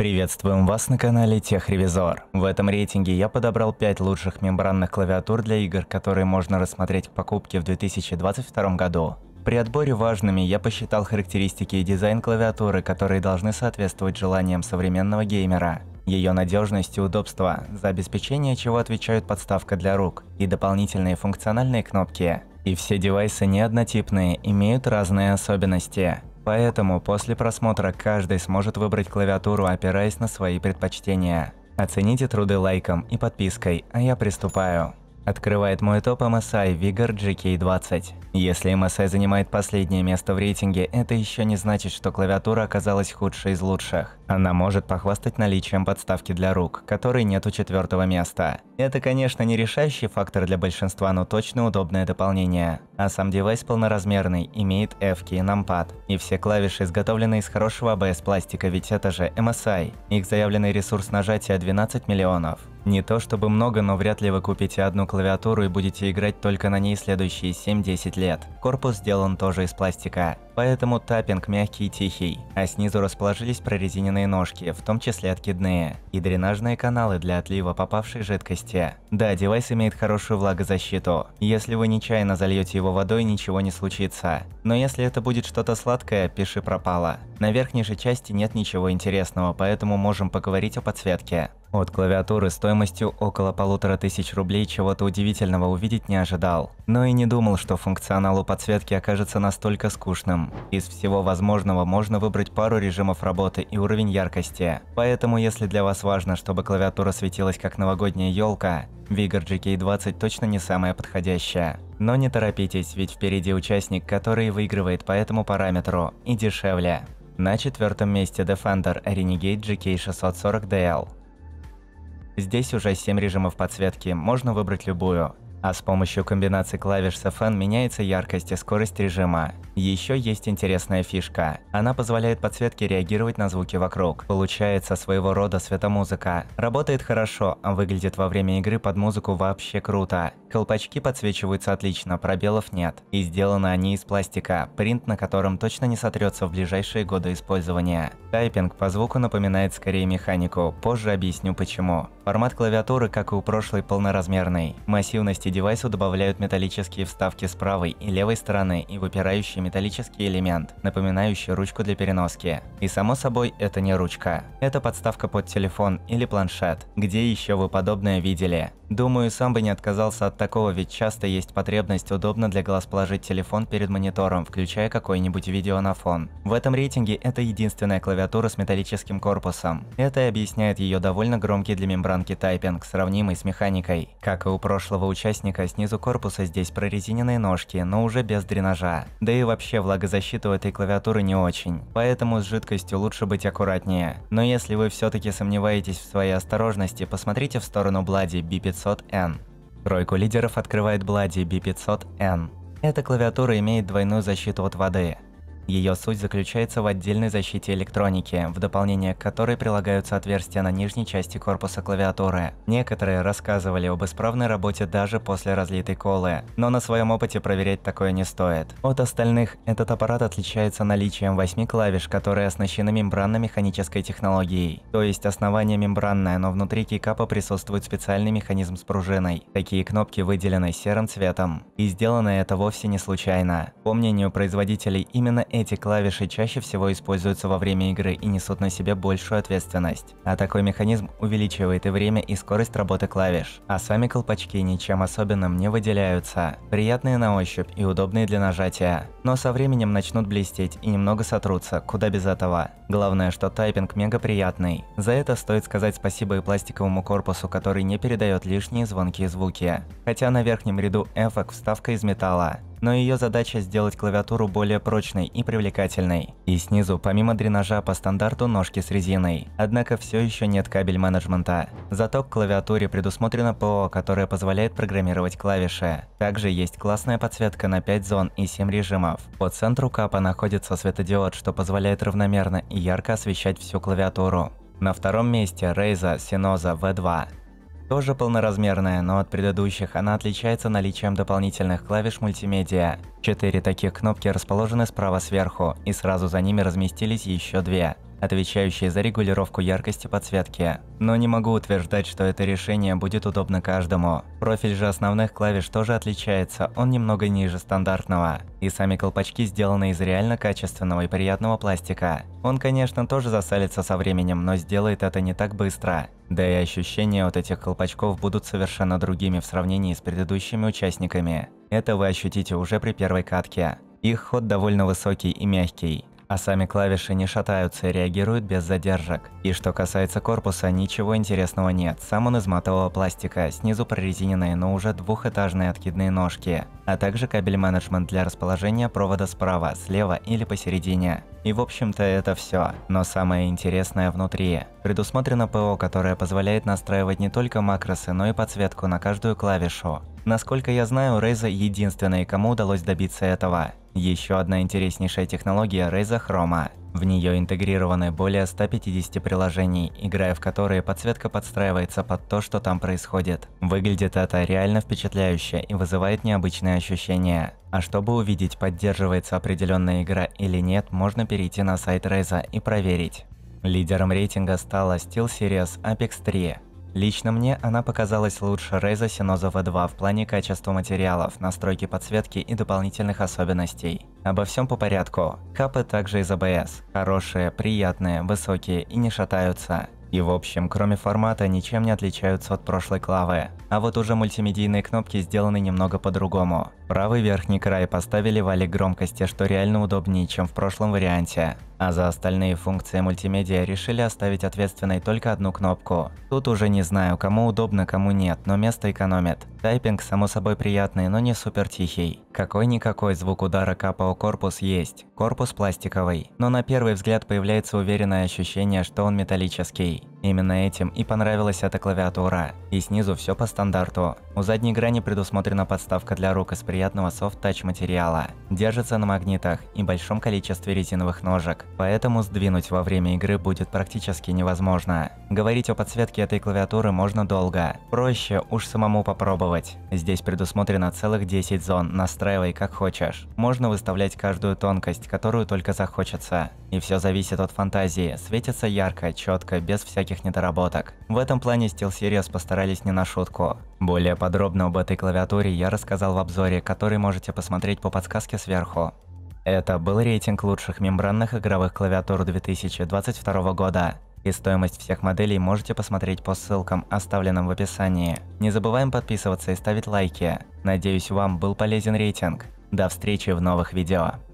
Приветствуем вас на канале Техревизор. В этом рейтинге я подобрал 5 лучших мембранных клавиатур для игр, которые можно рассмотреть к покупке в 2022 году. При отборе важными я посчитал характеристики и дизайн клавиатуры, которые должны соответствовать желаниям современного геймера, ее надежность и удобство, за обеспечение чего отвечают подставка для рук и дополнительные функциональные кнопки. И все девайсы неоднотипные, имеют разные особенности. Поэтому после просмотра каждый сможет выбрать клавиатуру, опираясь на свои предпочтения. Оцените труды лайком и подпиской, а я приступаю. Открывает мой топ MSI Vigor GK20. Если MSI занимает последнее место в рейтинге, это еще не значит, что клавиатура оказалась худшей из лучших. Она может похвастать наличием подставки для рук, которой нет у четвертого места. Это, конечно, не решающий фактор для большинства, но точно удобное дополнение. А сам девайс полноразмерный, имеет F-ки и нампад. И все клавиши изготовлены из хорошего ABS пластика, ведь это же MSI. Их заявленный ресурс нажатия 12 миллионов. Не то чтобы много, но вряд ли вы купите одну клавиатуру и будете играть только на ней следующие 7-10 лет. Корпус сделан тоже из пластика поэтому таппинг мягкий и тихий, а снизу расположились прорезиненные ножки, в том числе откидные, и дренажные каналы для отлива попавшей жидкости. Да, девайс имеет хорошую влагозащиту. Если вы нечаянно зальете его водой, ничего не случится. Но если это будет что-то сладкое, пиши пропало. На верхней же части нет ничего интересного, поэтому можем поговорить о подсветке от клавиатуры стоимостью около полутора тысяч рублей чего-то удивительного увидеть не ожидал. Но и не думал, что функционал у подсветки окажется настолько скучным. Из всего возможного можно выбрать пару режимов работы и уровень яркости. Поэтому, если для вас важно, чтобы клавиатура светилась как новогодняя елка, Vigor GK20 точно не самая подходящая. Но не торопитесь, ведь впереди участник, который выигрывает по этому параметру и дешевле. На четвертом месте Defender Renegade GK640DL. Здесь уже 7 режимов подсветки, можно выбрать любую. А с помощью комбинации клавиш с FN меняется яркость и скорость режима. Еще есть интересная фишка. Она позволяет подсветке реагировать на звуки вокруг. Получается своего рода светомузыка. Работает хорошо, а выглядит во время игры под музыку вообще круто. Колпачки подсвечиваются отлично, пробелов нет. И сделаны они из пластика, принт на котором точно не сотрется в ближайшие годы использования. Тайпинг по звуку напоминает скорее механику, позже объясню почему. Формат клавиатуры, как и у прошлой, полноразмерный. Массивности девайсу добавляют металлические вставки с правой и левой стороны и выпирающий металлический элемент, напоминающий ручку для переноски. И само собой, это не ручка. Это подставка под телефон или планшет. Где еще вы подобное видели? Думаю, сам бы не отказался от такого, ведь часто есть потребность удобно для глаз положить телефон перед монитором, включая какое-нибудь видео на фон. В этом рейтинге это единственная клавиатура с металлическим корпусом. Это объясняет ее довольно громкий для мембранки тайпинг, сравнимый с механикой. Как и у прошлого участника, снизу корпуса здесь прорезиненные ножки, но уже без дренажа. Да и вообще влагозащита у этой клавиатуры не очень, поэтому с жидкостью лучше быть аккуратнее. Но если вы все-таки сомневаетесь в своей осторожности, посмотрите в сторону Блади B500N. Тройку лидеров открывает Bloody B500N. Эта клавиатура имеет двойную защиту от воды, ее суть заключается в отдельной защите электроники, в дополнение к которой прилагаются отверстия на нижней части корпуса клавиатуры. Некоторые рассказывали об исправной работе даже после разлитой колы, но на своем опыте проверять такое не стоит. От остальных этот аппарат отличается наличием 8 клавиш, которые оснащены мембранно-механической технологией, то есть основание мембранное, но внутри кейкапа присутствует специальный механизм с пружиной. Такие кнопки выделены серым цветом. И сделано это вовсе не случайно. По мнению производителей, именно эти эти клавиши чаще всего используются во время игры и несут на себе большую ответственность. А такой механизм увеличивает и время, и скорость работы клавиш. А сами колпачки ничем особенным не выделяются. Приятные на ощупь и удобные для нажатия. Но со временем начнут блестеть и немного сотрутся, куда без этого. Главное, что тайпинг мега приятный. За это стоит сказать спасибо и пластиковому корпусу, который не передает лишние звонкие звуки. Хотя на верхнем ряду эфок вставка из металла но ее задача сделать клавиатуру более прочной и привлекательной. И снизу, помимо дренажа по стандарту, ножки с резиной. Однако все еще нет кабель менеджмента. Зато к клавиатуре предусмотрено ПО, которое позволяет программировать клавиши. Также есть классная подсветка на 5 зон и 7 режимов. По центру капа находится светодиод, что позволяет равномерно и ярко освещать всю клавиатуру. На втором месте Razer Sinoza V2 тоже полноразмерная, но от предыдущих она отличается наличием дополнительных клавиш мультимедиа. Четыре таких кнопки расположены справа сверху, и сразу за ними разместились еще две отвечающие за регулировку яркости подсветки. Но не могу утверждать, что это решение будет удобно каждому. Профиль же основных клавиш тоже отличается, он немного ниже стандартного. И сами колпачки сделаны из реально качественного и приятного пластика. Он, конечно, тоже засалится со временем, но сделает это не так быстро. Да и ощущения от этих колпачков будут совершенно другими в сравнении с предыдущими участниками. Это вы ощутите уже при первой катке. Их ход довольно высокий и мягкий а сами клавиши не шатаются и реагируют без задержек. И что касается корпуса, ничего интересного нет. Сам он из матового пластика, снизу прорезиненные, но уже двухэтажные откидные ножки, а также кабель менеджмент для расположения провода справа, слева или посередине. И в общем-то это все. Но самое интересное внутри. Предусмотрено ПО, которое позволяет настраивать не только макросы, но и подсветку на каждую клавишу. Насколько я знаю, Рейза единственный, кому удалось добиться этого. Еще одна интереснейшая технология Razer Chroma. В нее интегрированы более 150 приложений, играя в которые подсветка подстраивается под то, что там происходит. Выглядит это реально впечатляюще и вызывает необычные ощущения. А чтобы увидеть, поддерживается определенная игра или нет, можно перейти на сайт Razer и проверить. Лидером рейтинга стала SteelSeries Apex 3. Лично мне она показалась лучше Razer Sinozo V2 в плане качества материалов, настройки подсветки и дополнительных особенностей. Обо всем по порядку. Капы также из ABS. А Хорошие, приятные, высокие и не шатаются. И в общем, кроме формата, ничем не отличаются от прошлой клавы. А вот уже мультимедийные кнопки сделаны немного по-другому. Правый верхний край поставили валик громкости, что реально удобнее, чем в прошлом варианте. А за остальные функции мультимедиа решили оставить ответственной только одну кнопку. Тут уже не знаю, кому удобно, кому нет, но место экономит. Тайпинг само собой приятный, но не супер тихий. Какой-никакой звук удара капа о корпус есть, корпус пластиковый, но на первый взгляд появляется уверенное ощущение, что он металлический. Именно этим и понравилась эта клавиатура. И снизу все по стандарту. У задней грани предусмотрена подставка для рук из приятного софт-тач материала. Держится на магнитах и большом количестве резиновых ножек, поэтому сдвинуть во время игры будет практически невозможно. Говорить о подсветке этой клавиатуры можно долго. Проще уж самому попробовать. Здесь предусмотрено целых 10 зон, настраивай как хочешь. Можно выставлять каждую тонкость, которую только захочется. И все зависит от фантазии, светится ярко, четко, без всяких всяких недоработок. В этом плане SteelSeries постарались не на шутку. Более подробно об этой клавиатуре я рассказал в обзоре, который можете посмотреть по подсказке сверху. Это был рейтинг лучших мембранных игровых клавиатур 2022 года. И стоимость всех моделей можете посмотреть по ссылкам, оставленным в описании. Не забываем подписываться и ставить лайки. Надеюсь, вам был полезен рейтинг. До встречи в новых видео.